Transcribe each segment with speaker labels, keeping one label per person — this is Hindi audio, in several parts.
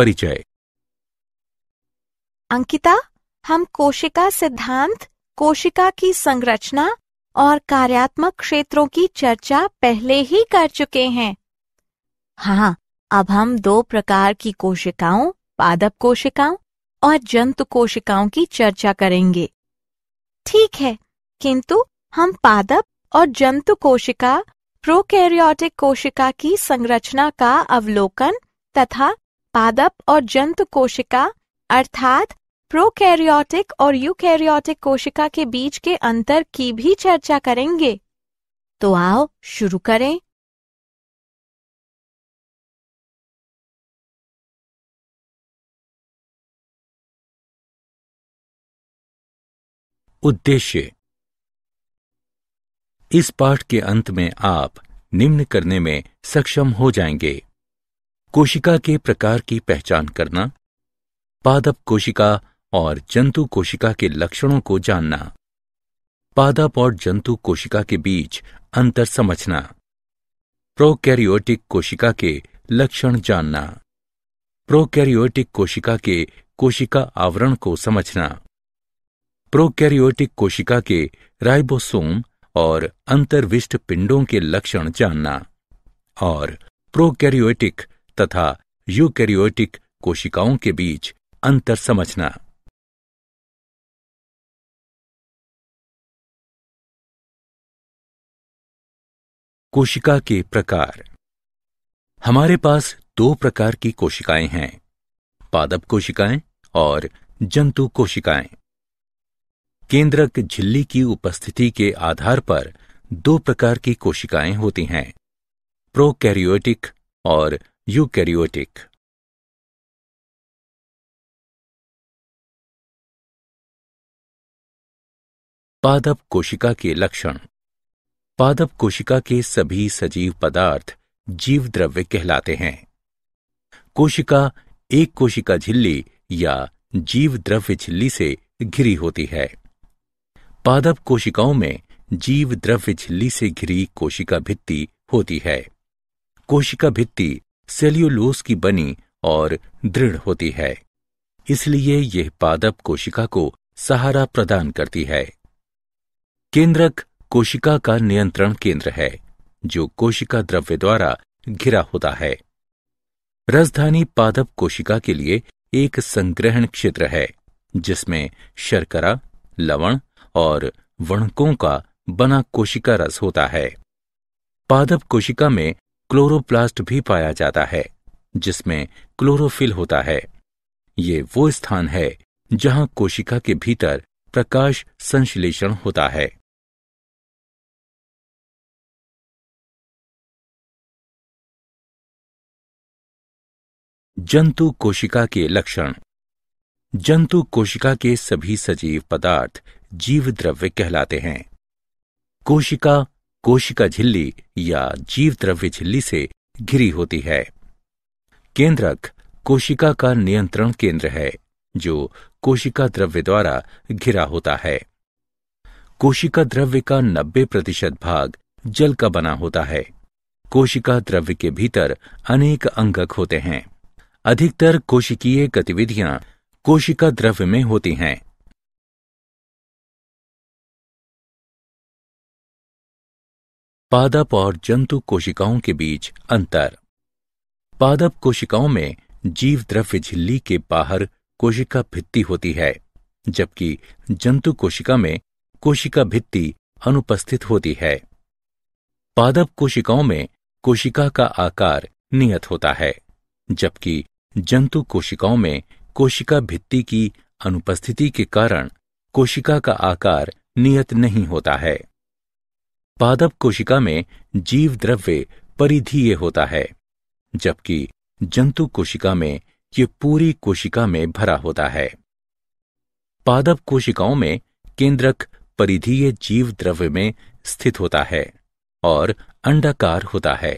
Speaker 1: परिचय
Speaker 2: अंकिता हम कोशिका सिद्धांत कोशिका की संरचना और कार्यात्मक क्षेत्रों की चर्चा पहले ही कर चुके हैं हाँ अब हम दो प्रकार की कोशिकाओं पादप कोशिकाओं और जंतु कोशिकाओं की चर्चा करेंगे ठीक है किंतु हम पादप और जंतु कोशिका प्रोकैरियोटिक कोशिका की संरचना का अवलोकन तथा पादप और जंतु कोशिका अर्थात प्रोकैरियोटिक और यूकैरियोटिक कोशिका के बीच के अंतर की भी चर्चा करेंगे तो आओ शुरू करें
Speaker 1: उद्देश्य इस पाठ के अंत में आप निम्न करने में सक्षम हो जाएंगे कोशिका के प्रकार की पहचान करना पादप कोशिका और जंतु कोशिका के लक्षणों को जानना पादप और जंतु कोशिका के बीच अंतर समझना प्रोकैरियोटिक कोशिका के लक्षण जानना प्रोकैरियोटिक कोशिका के कोशिका आवरण को समझना प्रोकैरियोटिक कोशिका के राइबोसोम और अंतर्विष्ट पिंडों के लक्षण जानना और प्रोकैरियोटिक तथा यूकैरियोटिक कोशिकाओं के बीच अंतर समझना कोशिका के प्रकार हमारे पास दो प्रकार की कोशिकाएं हैं पादप कोशिकाएं और जंतु कोशिकाएं केंद्रक झिल्ली की उपस्थिति के आधार पर दो प्रकार की कोशिकाएं होती हैं प्रोकैरियोटिक और eukaryotic पादप कोशिका के लक्षण पादप कोशिका के सभी सजीव पदार्थ जीव द्रव्य कहलाते हैं कोशिका एक कोशिका झिल्ली या जीव द्रव्य झिल्ली से घिरी होती है पादप कोशिकाओं में जीव द्रव्य झिल्ली से घिरी कोशिका भित्ति होती है कोशिका भित्ति सेल्यूलोस की बनी और दृढ़ होती है इसलिए यह पादप कोशिका को सहारा प्रदान करती है केंद्रक कोशिका का नियंत्रण केंद्र है जो कोशिका द्रव्य द्वारा घिरा होता है राजधानी पादप कोशिका के लिए एक संग्रहण क्षेत्र है जिसमें शर्करा लवण और वणकों का बना कोशिका रस होता है पादप कोशिका में क्लोरोप्लास्ट भी पाया जाता है जिसमें क्लोरोफिल होता है ये वो स्थान है जहां कोशिका के भीतर प्रकाश संश्लेषण होता है जंतु कोशिका के लक्षण जंतु कोशिका के सभी सजीव पदार्थ जीव द्रव्य कहलाते हैं कोशिका कोशिका झिल्ली या जीव द्रव्य झिल्ली से घिरी होती है केंद्रक कोशिका का नियंत्रण केंद्र है जो कोशिका द्रव्य द्वारा घिरा होता है कोशिका द्रव्य का 90 प्रतिशत भाग जल का बना होता है कोशिका द्रव्य के भीतर अनेक अंगक होते हैं अधिकतर कोशिकीय गतिविधियां कोशिका द्रव्य में होती हैं
Speaker 2: पादप और
Speaker 1: जंतु कोशिकाओं के बीच अंतर पादप कोशिकाओं में जीव द्रव्य झिल्ली के बाहर कोशिका भित्ति होती है जबकि जंतु कोशिका में कोशिका भित्ति अनुपस्थित होती है पादप कोशिकाओं में कोशिका का आकार नियत होता है जबकि जंतु कोशिकाओं में कोशिका भित्ति की अनुपस्थिति के कारण कोशिका का आकार नियत नहीं होता है पादप कोशिका में जीव द्रव्य परिधीय होता है जबकि जंतु कोशिका में ये पूरी कोशिका में भरा होता है पादप कोशिकाओं में केंद्रक परिधीय जीव द्रव्य में स्थित होता है और अंडाकार होता है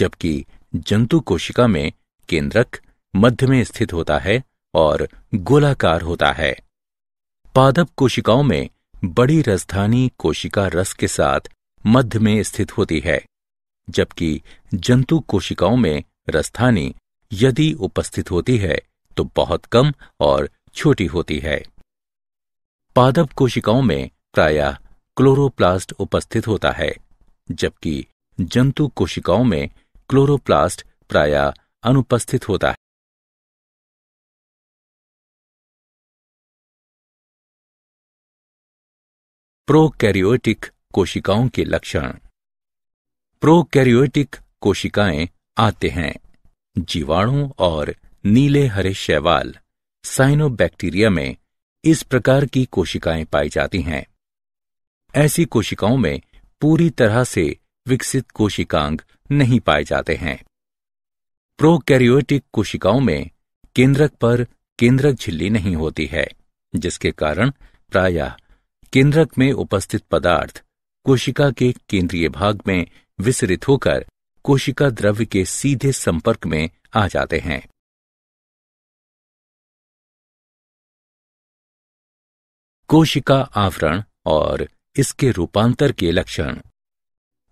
Speaker 1: जबकि जंतु कोशिका में केंद्रक मध्य में स्थित होता है और गोलाकार होता है पादप कोशिकाओं में बड़ी राजधानी कोशिका रस के साथ मध्य में स्थित होती है जबकि जंतु कोशिकाओं में रसधानी यदि उपस्थित होती है तो बहुत कम और छोटी होती है पादप कोशिकाओं में प्रायः क्लोरोप्लास्ट उपस्थित होता है जबकि जंतु कोशिकाओं में क्लोरोप्लास्ट प्रायः अनुपस्थित होता है प्रोकैरियोटिक कोशिकाओं के लक्षण प्रोकैरियोटिक कोशिकाएं आते हैं जीवाणु और नीले हरे शैवाल साइनोबैक्टीरिया में इस प्रकार की कोशिकाएं पाई जाती हैं ऐसी कोशिकाओं में पूरी तरह से विकसित कोशिकांग नहीं पाए जाते हैं प्रोकैरियोटिक कोशिकाओं में केंद्रक पर केंद्रक झिल्ली नहीं होती है जिसके कारण प्रायः केंद्रक में उपस्थित पदार्थ कोशिका के केंद्रीय भाग में विसरित होकर कोशिका द्रव्य के सीधे संपर्क में आ जाते हैं कोशिका आवरण और इसके रूपांतर के लक्षण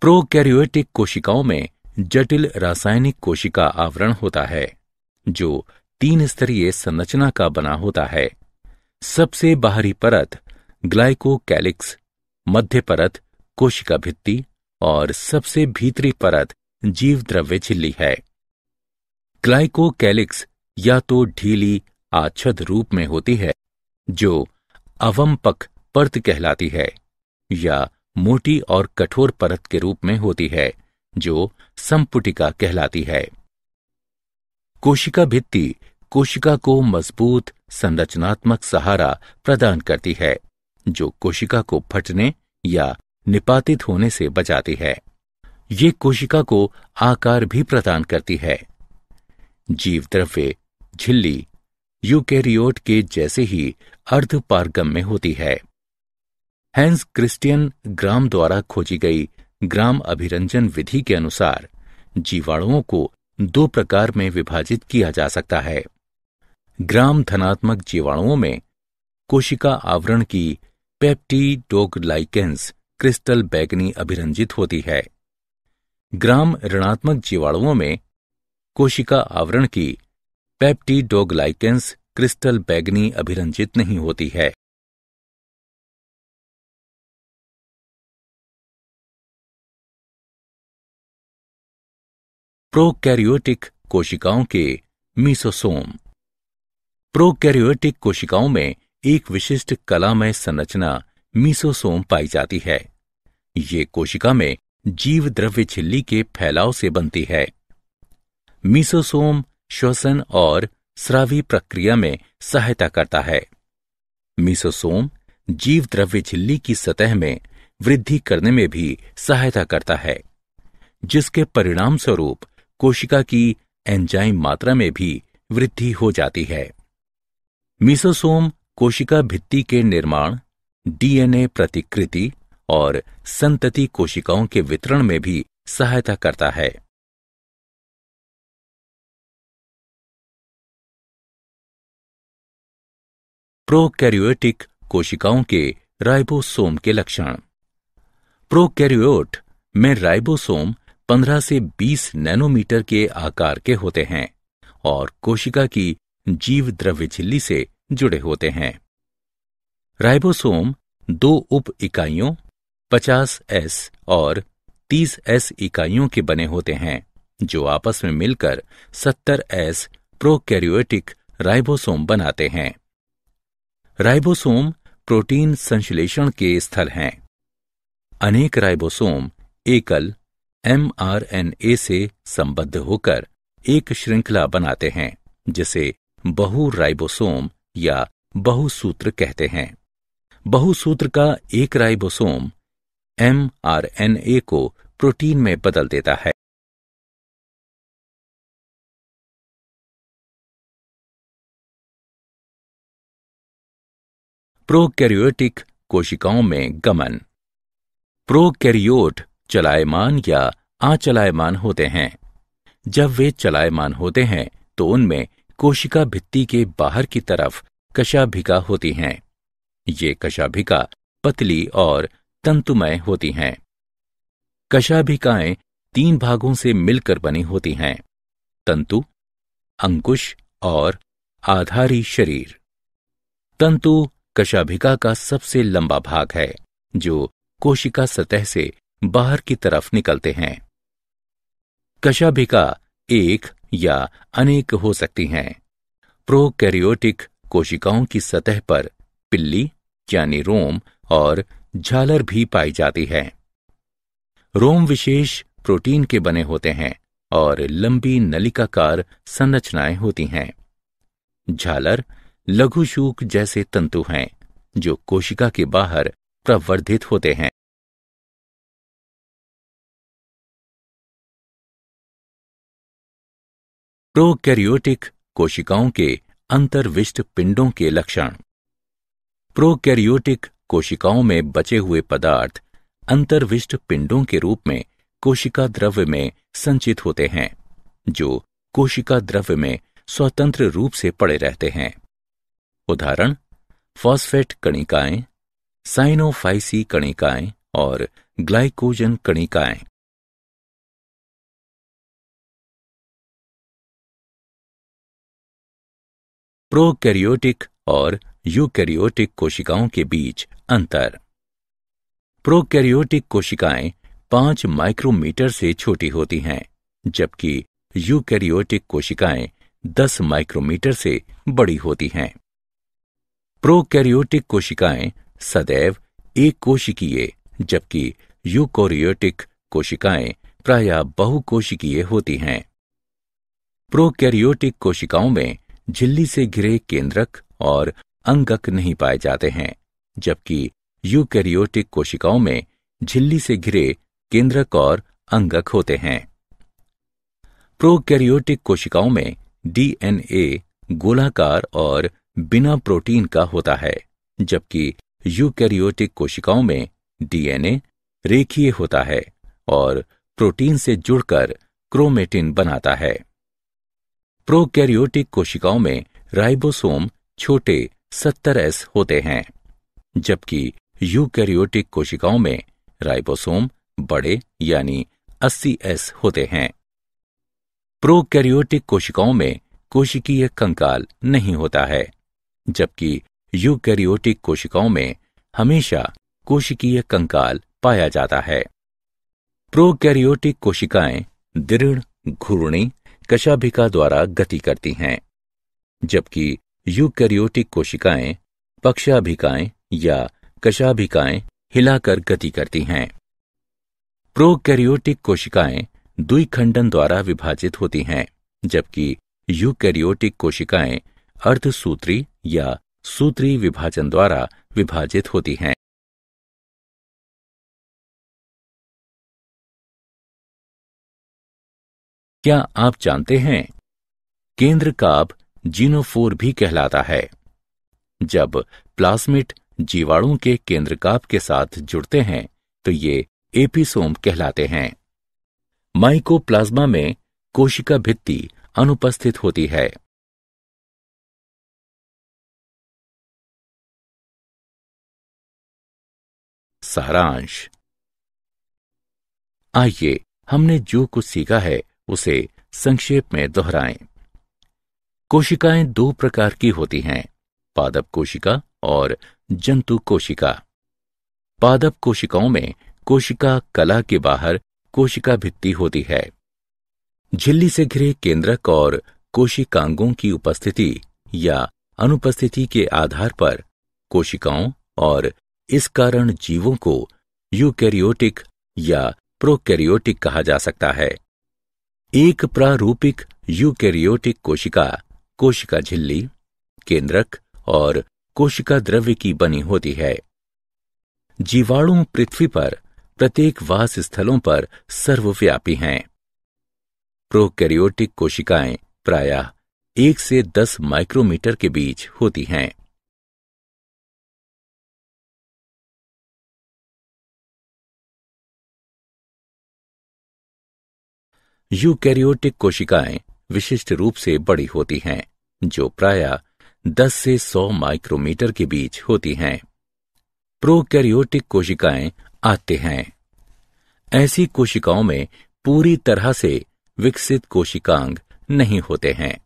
Speaker 1: प्रोकैरियोटिक कोशिकाओं में जटिल रासायनिक कोशिका आवरण होता है जो तीन स्तरीय संरचना का बना होता है सबसे बाहरी परत ग्लाइकोकैलिक्स मध्य परत कोशिका भित्ति और सबसे भीतरी परत जीव द्रव्य झिल्ली है ग्लाइकोकैलिक्स या तो ढीली आच्छद रूप में होती है जो अवंपक परत कहलाती है या मोटी और कठोर परत के रूप में होती है जो संपुटिका कहलाती है कोशिका भित्ति कोशिका को मजबूत संरचनात्मक सहारा प्रदान करती है जो कोशिका को फटने या निपातित होने से बचाती है ये कोशिका को आकार भी प्रदान करती है जीव द्रव्य झिल्ली यूकैरियोट के जैसे ही अर्ध पारगम में होती है हैंस क्रिस्टियन ग्राम द्वारा खोजी गई ग्राम अभिरंजन विधि के अनुसार जीवाणुओं को दो प्रकार में विभाजित किया जा सकता है ग्राम धनात्मक जीवाणुओं में कोशिका आवरण की पेप्टीडोग्लाइकेंस क्रिस्टल बैगनी अभिरंजित होती है ग्राम ऋणात्मक जीवाणुओं में कोशिका आवरण की पेप्टीडोग्लाइकेंस क्रिस्टल बैगनी अभिरंजित नहीं होती है प्रोकैरियोटिक कोशिकाओं के मीसोसोम प्रोकैरियोटिक कोशिकाओं में एक विशिष्ट कलामय संरचना मीसोसोम पाई जाती है ये कोशिका में जीव द्रव्य झिल्ली के फैलाव से बनती है मीसोसोम श्वसन और स्रावी प्रक्रिया में सहायता करता है मीसोसोम जीव द्रव्य झिल्ली की सतह में वृद्धि करने में भी सहायता करता है जिसके परिणाम स्वरूप कोशिका की एंजाइम मात्रा में भी वृद्धि हो जाती है मीसोसोम कोशिका भित्ति के निर्माण डीएनए प्रतिकृति और संतति कोशिकाओं के वितरण में भी
Speaker 2: सहायता करता है
Speaker 1: प्रोकैरियोटिक कोशिकाओं के राइबोसोम के लक्षण प्रोकैरियोट में राइबोसोम 15 से 20 नैनोमीटर के आकार के होते हैं और कोशिका की जीव द्रव्य झिल्ली से जुड़े होते हैं राइबोसोम दो उप इकाइयों 50S और 30S इकाइयों के बने होते हैं जो आपस में मिलकर 70S प्रोकैरियोटिक राइबोसोम बनाते हैं राइबोसोम प्रोटीन संश्लेषण के स्थल हैं अनेक राइबोसोम एकल एमआरएनए से संबद्ध होकर एक श्रृंखला बनाते हैं जिसे बहु राइबोसोम या बहुसूत्र कहते हैं बहुसूत्र का एक राइबोसोम एमआरएनए को प्रोटीन में
Speaker 2: बदल देता है प्रोकैरियोटिक
Speaker 1: कोशिकाओं में गमन प्रोकैरियोट चलायमान या अचलायमान होते हैं जब वे चलायमान होते हैं तो उनमें कोशिका भित्ति के बाहर की तरफ कशाभिका होती हैं ये कशाभिका पतली और तंतुमय होती हैं कशाभिकाएं तीन भागों से मिलकर बनी होती हैं तंतु अंकुश और आधारी शरीर तंतु कशाभिका का सबसे लंबा भाग है जो कोशिका सतह से बाहर की तरफ निकलते हैं कशाभिका एक या अनेक हो सकती हैं प्रोकैरियोटिक कोशिकाओं की सतह पर पिल्ली यानी रोम और झालर भी पाई जाती है रोम विशेष प्रोटीन के बने होते हैं और लंबी नलिकाकार संरचनाएं होती हैं झालर लघुशूक जैसे तंतु हैं जो कोशिका के बाहर प्रवर्धित होते हैं
Speaker 2: प्रोकैरियोटिक
Speaker 1: कोशिकाओं के अंतर्विष्ट पिंडों के लक्षण प्रोकैरियोटिक कोशिकाओं में बचे हुए पदार्थ अंतर्विष्ट पिंडों के रूप में कोशिका द्रव्य में संचित होते हैं जो कोशिका द्रव्य में स्वतंत्र रूप से पड़े रहते हैं उदाहरण फॉस्फेट कणिकाएं साइनोफाइसी कणिकाएं और ग्लाइकोजन कणिकाएं प्रोकैरियोटिक और यूकैरियोटिक कोशिकाओं के बीच अंतर प्रोकैरियोटिक कोशिकाएं पांच माइक्रोमीटर से छोटी होती हैं जबकि यूकैरियोटिक कोशिकाएं दस माइक्रोमीटर से बड़ी होती हैं प्रोकैरियोटिक कोशिकाएं सदैव एक कोशिकीय जबकि यूकोरियोटिक कोशिकाएं प्रायः बहुकोशिकीय होती हैं प्रोकैरियोटिक कोशिकाओं में झिल्ली से घिरे केंद्रक और अंगक नहीं पाए जाते हैं जबकि यूकैरियोटिक कोशिकाओं में झिल्ली से घिरे केंद्रक और अंगक होते हैं प्रोकैरियोटिक कोशिकाओं में डीएनए गोलाकार और बिना प्रोटीन का होता है जबकि यूकैरियोटिक कोशिकाओं में डीएनए रेखीय होता है और प्रोटीन से जुड़कर क्रोमेटिन बनाता है प्रोकैरियोटिक कोशिकाओं में राइबोसोम छोटे 70S होते हैं जबकि यूकैरियोटिक कोशिकाओं में राइबोसोम बड़े यानी 80S होते हैं प्रोकैरियोटिक कोशिकाओं में कोशिकीय कंकाल नहीं होता है जबकि यूकैरियोटिक कोशिकाओं में हमेशा कोशिकीय कंकाल पाया जाता है प्रोकैरियोटिक कोशिकाएं दृढ़ घूर्णी कशाभिका द्वारा गति करती हैं जबकि यूकैरियोटिक कोशिकाएं पक्षाभिकाएं या कशाभिकाएं हिलाकर गति करती हैं प्रोकैरियोटिक कोशिकाएं द्विखंडन द्वारा विभाजित होती हैं जबकि यूकैरियोटिक कोशिकाएं अर्धसूत्री या सूत्री विभाजन द्वारा विभाजित होती हैं क्या आप जानते हैं केंद्र काप जीनोफोर भी कहलाता है जब प्लास्मिट जीवाणु के केंद्र काप के साथ जुड़ते हैं तो ये एपिसोम कहलाते हैं माइकोप्लाज्मा में कोशिका भित्ति अनुपस्थित होती है सारांश आइए हमने जो कुछ सीखा है उसे संक्षेप में दोहराएं कोशिकाएं दो प्रकार की होती हैं पादप कोशिका और जंतु कोशिका पादप कोशिकाओं में कोशिका कला के बाहर कोशिका भित्ति होती है झिल्ली से घिरे केंद्रक और कोशिकांगों की उपस्थिति या अनुपस्थिति के आधार पर कोशिकाओं और इस कारण जीवों को यूकैरियोटिक या प्रोकैरियोटिक कहा जा सकता है एक प्रारूपिक यूकैरियोटिक कोशिका कोशिका झिल्ली केंद्रक और कोशिका द्रव्य की बनी होती है जीवाणु पृथ्वी पर प्रत्येक वास स्थलों पर सर्वव्यापी हैं प्रोकैरियोटिक कोशिकाएं प्रायः एक से दस माइक्रोमीटर के बीच होती हैं यूकैरियोटिक कोशिकाएं विशिष्ट रूप से बड़ी होती हैं जो प्रायः 10 से 100 माइक्रोमीटर के बीच होती हैं प्रोकैरियोटिक कोशिकाएं आते हैं ऐसी कोशिकाओं में पूरी तरह से विकसित कोशिकांग नहीं होते हैं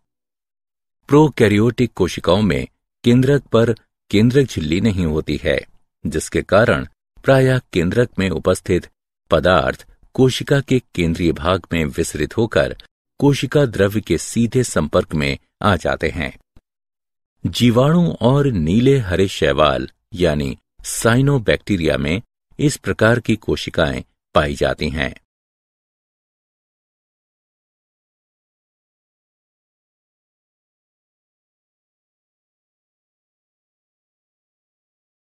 Speaker 1: प्रोकैरियोटिक कोशिकाओं में केंद्रक पर केंद्रक झिल्ली नहीं होती है जिसके कारण प्रायः केंद्रक में उपस्थित पदार्थ कोशिका के केंद्रीय भाग में विसरित होकर कोशिका द्रव्य के सीधे संपर्क में आ जाते हैं जीवाणु और नीले हरे शैवाल यानी साइनोबैक्टीरिया में इस प्रकार की कोशिकाएं पाई जाती हैं